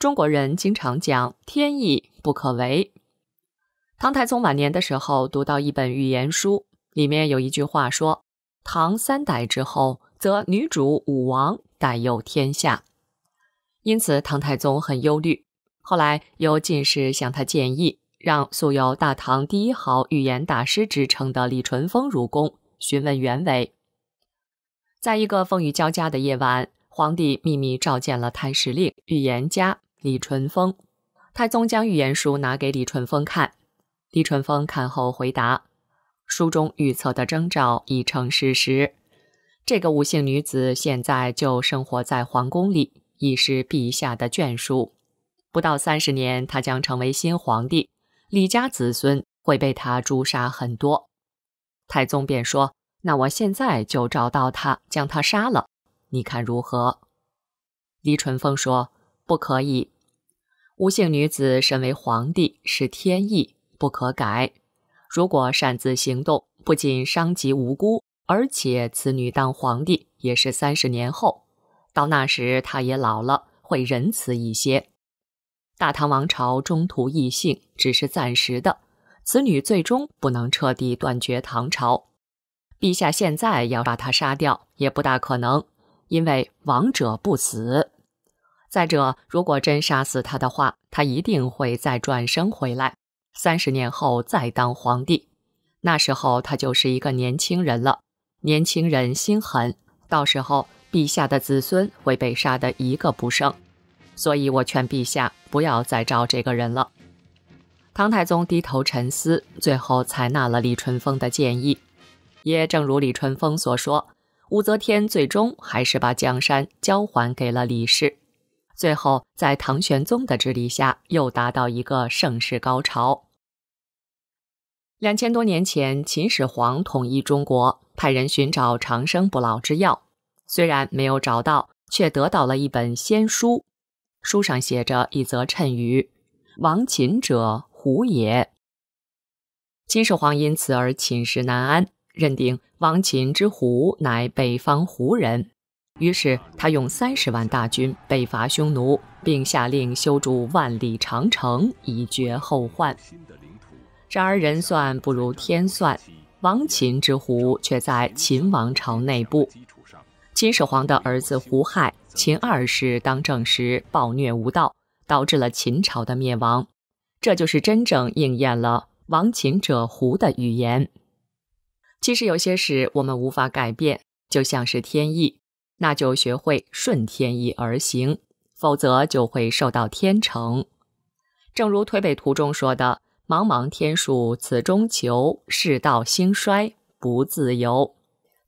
中国人经常讲天意不可违。唐太宗晚年的时候，读到一本预言书，里面有一句话说：“唐三代之后，则女主武王代佑天下。”因此，唐太宗很忧虑。后来，由进士向他建议，让素有“大唐第一豪预言大师”之称的李淳风入宫询问原委。在一个风雨交加的夜晚，皇帝秘密召见了太史令、预言家。李淳风，太宗将预言书拿给李淳风看，李淳风看后回答：“书中预测的征兆已成事实，这个武姓女子现在就生活在皇宫里，已是陛下的眷属。不到三十年，她将成为新皇帝，李家子孙会被她诛杀很多。”太宗便说：“那我现在就找到她，将她杀了，你看如何？”李淳风说。不可以，吴姓女子身为皇帝是天意，不可改。如果擅自行动，不仅伤及无辜，而且此女当皇帝也是三十年后，到那时她也老了，会仁慈一些。大唐王朝中途易姓，只是暂时的，此女最终不能彻底断绝唐朝。陛下现在要把她杀掉，也不大可能，因为亡者不死。再者，如果真杀死他的话，他一定会再转生回来，三十年后再当皇帝。那时候他就是一个年轻人了，年轻人心狠，到时候陛下的子孙会被杀得一个不剩。所以我劝陛下不要再招这个人了。唐太宗低头沉思，最后采纳了李淳风的建议。也正如李淳风所说，武则天最终还是把江山交还给了李氏。最后，在唐玄宗的治理下，又达到一个盛世高潮。两千多年前，秦始皇统一中国，派人寻找长生不老之药，虽然没有找到，却得到了一本仙书，书上写着一则谶语：“亡秦者胡也。”秦始皇因此而寝食难安，认定亡秦之胡乃北方胡人。于是，他用三十万大军北伐匈奴，并下令修筑万里长城以绝后患。然而，人算不如天算，亡秦之胡却在秦王朝内部。秦始皇的儿子胡亥，秦二世当政时暴虐无道，导致了秦朝的灭亡。这就是真正应验了“亡秦者胡”的语言。其实，有些事我们无法改变，就像是天意。那就学会顺天意而行，否则就会受到天惩。正如推背图中说的：“茫茫天数此中求，世道兴衰不自由。”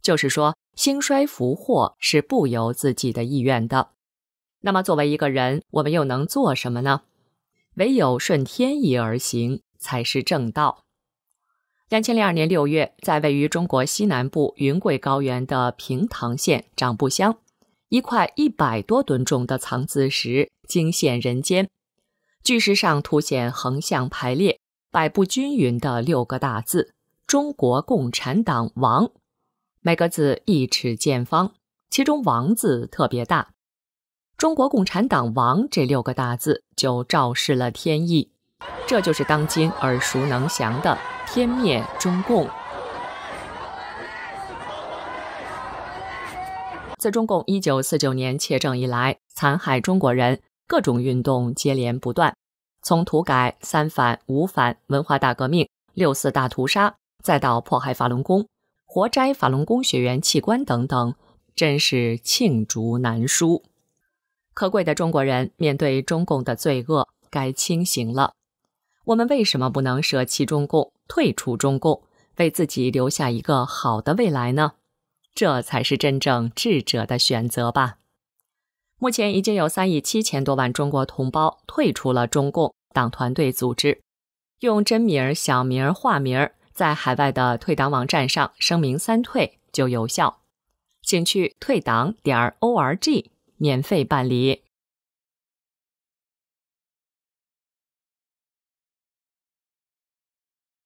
就是说，兴衰福祸是不由自己的意愿的。那么，作为一个人，我们又能做什么呢？唯有顺天意而行，才是正道。两千零二年六月，在位于中国西南部云贵高原的平塘县长布乡，一块一百多吨重的藏字石惊现人间。巨石上凸显横向排列、摆布均匀的六个大字“中国共产党王”，每个字一尺见方，其中“王”字特别大。“中国共产党王”这六个大字就昭示了天意，这就是当今耳熟能详的。天灭中共！自中共一九四九年窃政以来，残害中国人，各种运动接连不断，从土改、三反、五反、文化大革命、六四大屠杀，再到迫害法轮功、活摘法轮功学员器官等等，真是罄竹难书。可贵的中国人，面对中共的罪恶，该清醒了。我们为什么不能舍弃中共、退出中共，为自己留下一个好的未来呢？这才是真正智者的选择吧。目前已经有三亿七千多万中国同胞退出了中共党团队组织，用真名、小名、化名，在海外的退党网站上声明三退就有效，请去退党点 .org 免费办理。